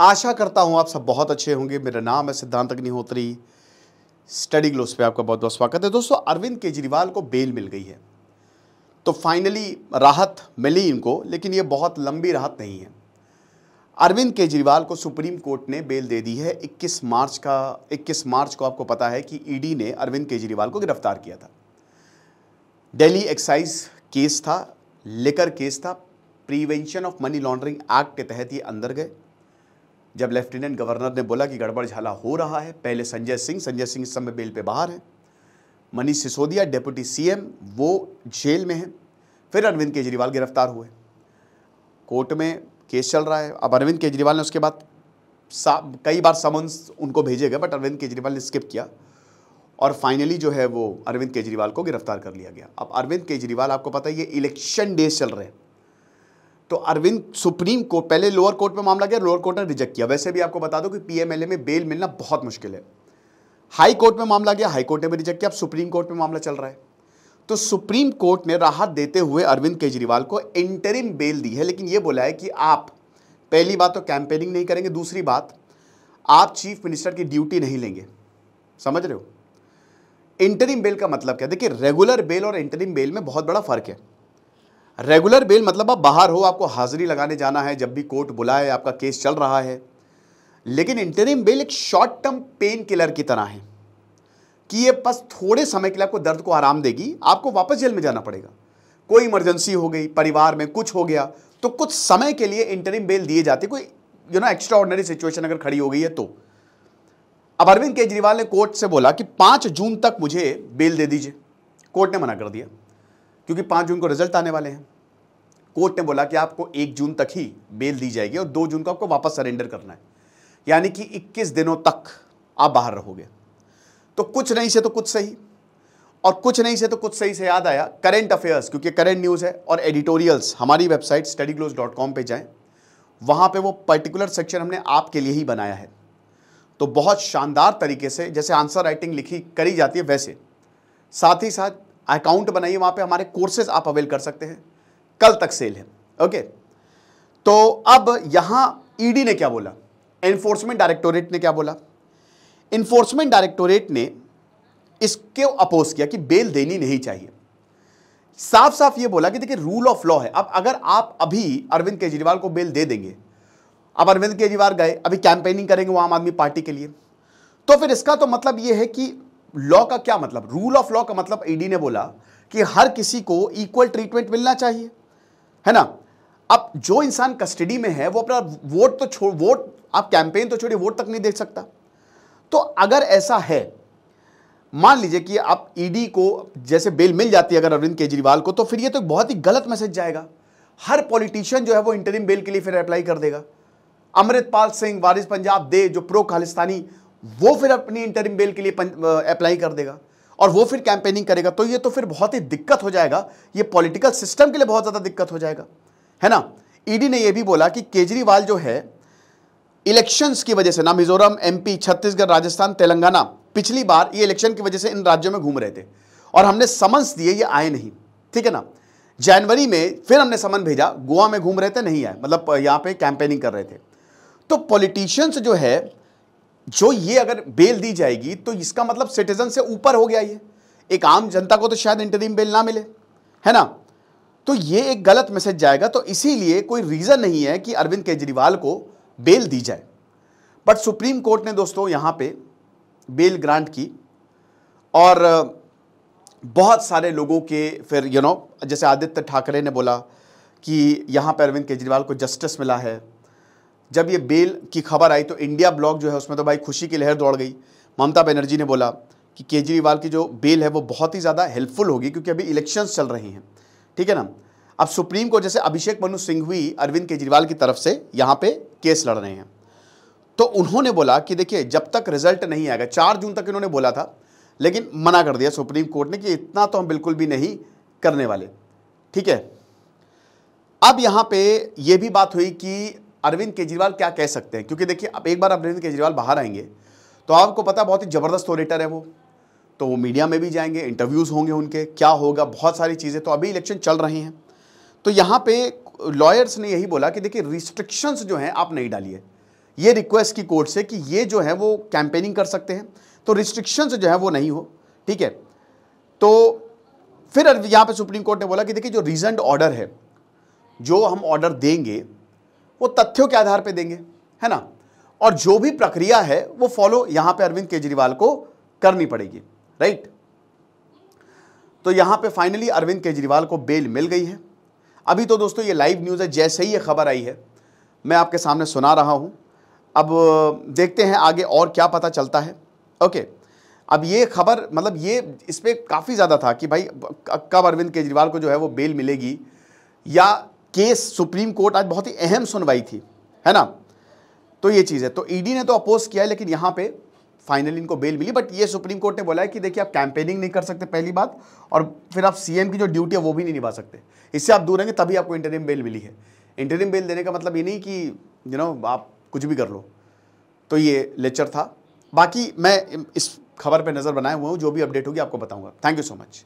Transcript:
आशा करता हूँ आप सब बहुत अच्छे होंगे मेरा नाम है सिद्धांत अग्निहोत्री स्टडी ग्लोस पे आपका बहुत बहुत स्वागत है दोस्तों अरविंद केजरीवाल को बेल मिल गई है तो फाइनली राहत मिली इनको लेकिन ये बहुत लंबी राहत नहीं है अरविंद केजरीवाल को सुप्रीम कोर्ट ने बेल दे दी है 21 मार्च का 21 मार्च को आपको पता है कि ईडी ने अरविंद केजरीवाल को गिरफ्तार किया था दिल्ली एक्साइज केस था लेकर केस था prevention of money laundering act के तहत ये अंदर गए जब लेफ्टिनेंट गवर्नर ने बोला कि गड़बड़ झाला हो रहा है पहले संजय सिंह संजय सिंह इस समय बेल पे बाहर हैं मनीष सिसोदिया डेप्यूटी सीएम वो जेल में हैं फिर अरविंद केजरीवाल गिरफ्तार हुए कोर्ट में केस चल रहा है अब अरविंद केजरीवाल ने उसके बाद कई बार समन्स उनको भेजे गए बट अरविंद केजरीवाल ने स्किप किया और फाइनली जो है वो अरविंद केजरीवाल को गिरफ्तार कर लिया गया अब अरविंद केजरीवाल आपको पता है ये इलेक्शन डे चल रहे हैं तो अरविंद सुप्रीम कोर्ट पहले लोअर कोर्ट में मामला गया लोअर कोर्ट ने रिजेक्ट किया वैसे भी आपको बता दो कि पीएमएलए में बेल मिलना बहुत मुश्किल है हाई कोर्ट में मामला गया हाई कोर्ट ने भी रिजेक्ट किया अब सुप्रीम कोर्ट में मामला चल रहा है तो सुप्रीम कोर्ट ने राहत देते हुए अरविंद केजरीवाल को इंटरिम बेल दी है लेकिन ये बोला है कि आप पहली बात तो कैंपेनिंग नहीं करेंगे दूसरी बात आप चीफ मिनिस्टर की ड्यूटी नहीं लेंगे समझ रहे हो इंटरिम बेल का मतलब क्या देखिए रेगुलर बेल और इंटरिम बेल में बहुत बड़ा फर्क है रेगुलर बेल मतलब आप बाहर हो आपको हाजिरी लगाने जाना है जब भी कोर्ट बुलाए आपका केस चल रहा है लेकिन इंटरिम बेल एक शॉर्ट टर्म पेन किलर की तरह है कि ये बस थोड़े समय के लिए आपको दर्द को आराम देगी आपको वापस जेल में जाना पड़ेगा कोई इमरजेंसी हो गई परिवार में कुछ हो गया तो कुछ समय के लिए इंटरिम बेल दिए जाते कोई you know extraordinary situation अगर खड़ी हो गई है तो अब अरविंद केजरीवाल ने कोर्ट से बोला कि पांच जून तक मुझे बेल दे दीजिए कोर्ट ने मना कर दिया क्योंकि पाँच जून को रिजल्ट आने वाले हैं कोर्ट ने बोला कि आपको एक जून तक ही बेल दी जाएगी और दो जून को आपको वापस सरेंडर करना है यानी कि इक्कीस दिनों तक आप बाहर रहोगे तो कुछ नहीं से तो कुछ सही और कुछ नहीं से तो कुछ सही से याद आया करेंट अफेयर्स क्योंकि करेंट न्यूज़ है और एडिटोरियल्स हमारी website study glows dot com पर जाएँ वहाँ पर वो पर्टिकुलर सेक्शन हमने आपके लिए ही बनाया है तो बहुत शानदार तरीके से जैसे आंसर राइटिंग लिखी करी जाती है वैसे साथ ही साथ अकाउंट बनाइए वहां पे हमारे कोर्सेज आप अवेल कर सकते हैं कल तक सेल है ओके तो अब यहां ईडी e ने क्या बोला एनफोर्समेंट डायरेक्टोरेट ने क्या बोला इन्फोर्समेंट डायरेक्टोरेट ने इसके अपोज किया कि बेल देनी नहीं चाहिए साफ साफ ये बोला कि देखिए रूल ऑफ लॉ है अब अगर आप अभी अरविंद केजरीवाल को बेल दे देंगे अब अरविंद केजरीवाल गए अभी कैंपेनिंग करेंगे वो आम आदमी पार्टी के लिए तो फिर इसका तो मतलब ये है कि लॉ का क्या मतलब रूल ऑफ लॉ का मतलब ईडी ने बोला कि हर किसी को इक्वल ट्रीटमेंट मिलना चाहिए है ना अब जो इंसान कस्टडी में है वो अपना वोट तो छोड़ वोट आप कैंपेन तो छोड़िए वोट तक नहीं देख सकता तो अगर ऐसा है मान लीजिए कि आप ईडी e को जैसे बेल मिल जाती है अगर अरविंद केजरीवाल को तो फिर ये तो बहुत ही गलत मैसेज जाएगा हर पॉलिटिशियन जो है वो इंटरिम बेल के लिए फिर अप्लाई कर देगा अमृतपाल सिंह वारिस पंजाब दे जो प्रो खालिस्तानी वो फिर अपनी इंटरिम बेल के लिए अप्लाई कर देगा और वो फिर कैंपेनिंग करेगा तो ये तो फिर बहुत ही दिक्कत हो जाएगा ये पॉलिटिकल सिस्टम के लिए बहुत ज़्यादा दिक्कत हो जाएगा है ना ईडी e ने यह भी बोला कि केजरीवाल जो है इलेक्शंस की वजह से ना मिजोरम एमपी छत्तीसगढ़ राजस्थान तेलंगाना पिछली बार ये इलेक्शन की वजह से इन राज्यों में घूम रहे थे और हमने समन्स दिए ये आए नहीं ठीक है ना जनवरी में फिर हमने समन भेजा गोवा में घूम रहे थे नहीं आए मतलब यहाँ पर कैंपेनिंग कर रहे थे तो पॉलिटिशियंस जो है जो ये अगर बेल दी जाएगी तो इसका मतलब सिटीजन से ऊपर हो गया ये एक आम जनता को तो शायद इंटरिम बेल ना मिले है ना तो ये एक गलत मैसेज जाएगा तो इसीलिए कोई रीज़न नहीं है कि अरविंद केजरीवाल को बेल दी जाए बट सुप्रीम कोर्ट ने दोस्तों यहां पे बेल ग्रांट की और बहुत सारे लोगों के फिर यू you नो know, जैसे आदित्य ठाकरे ने बोला कि यहां पर अरविंद केजरीवाल को जस्टिस मिला है जब ये बेल की खबर आई तो इंडिया ब्लॉक जो है उसमें तो भाई खुशी की लहर दौड़ गई ममता बनर्जी ने बोला कि केजरीवाल की जो बेल है वो बहुत ही ज़्यादा हेल्पफुल होगी क्योंकि अभी इलेक्शंस चल रही हैं ठीक है ना अब सुप्रीम कोर्ट जैसे अभिषेक मनु सिंघवी अरविंद केजरीवाल की तरफ से यहाँ पर केस लड़ रहे हैं तो उन्होंने बोला कि देखिए जब तक रिजल्ट नहीं आएगा चार जून तक इन्होंने बोला था लेकिन मना कर दिया सुप्रीम कोर्ट ने कि इतना तो हम बिल्कुल भी नहीं करने वाले ठीक है अब यहाँ पे यह भी बात हुई कि अरविंद केजरीवाल क्या कह सकते हैं क्योंकि देखिए अब एक बार अरविंद केजरीवाल बाहर आएंगे तो आपको पता बहुत ही ज़बरदस्त ओरेटर है वो तो वो मीडिया में भी जाएंगे इंटरव्यूज़ होंगे उनके क्या होगा बहुत सारी चीज़ें तो अभी इलेक्शन चल रहे हैं तो यहाँ पे लॉयर्स ने यही बोला कि देखिए रिस्ट्रिक्शंस जो हैं आप नहीं डालिए ये रिक्वेस्ट की कोर्ट से कि ये जो है वो कैंपेनिंग कर सकते हैं तो रिस्ट्रिक्शंस जो है वो नहीं हो ठीक है तो फिर यहाँ पे सुप्रीम कोर्ट ने बोला कि देखिए जो रीजेंट ऑर्डर है जो हम ऑर्डर देंगे वो तथ्यों के आधार पर देंगे है ना और जो भी प्रक्रिया है वो फॉलो यहां पे अरविंद केजरीवाल को करनी पड़ेगी राइट तो यहां पे फाइनली अरविंद केजरीवाल को बेल मिल गई है अभी तो दोस्तों ये लाइव न्यूज़ है जैसे ही ये खबर आई है मैं आपके सामने सुना रहा हूं अब देखते हैं आगे और क्या पता चलता है ओके अब ये खबर मतलब ये इस पर काफ़ी ज़्यादा था कि भाई कब अरविंद केजरीवाल को जो है वो बेल मिलेगी या केस सुप्रीम कोर्ट आज बहुत ही अहम सुनवाई थी है ना तो ये चीज़ है तो ईडी e ने तो अपोज किया है लेकिन यहाँ पे फाइनली इनको बेल मिली बट ये सुप्रीम कोर्ट ने बोला है कि देखिए आप कैंपेनिंग नहीं कर सकते पहली बात और फिर आप सीएम की जो ड्यूटी है वो भी नहीं निभा सकते इससे आप दूर रहेंगे तभी आपको इंटरिम बेल मिली है इंटरिम बेल देने का मतलब ये नहीं कि यू नो आप कुछ भी कर लो तो ये लेक्चर था बाकी मैं इस खबर पर नज़र बनाए हुए हूँ जो भी अपडेट होगी आपको बताऊँगा थैंक यू सो मच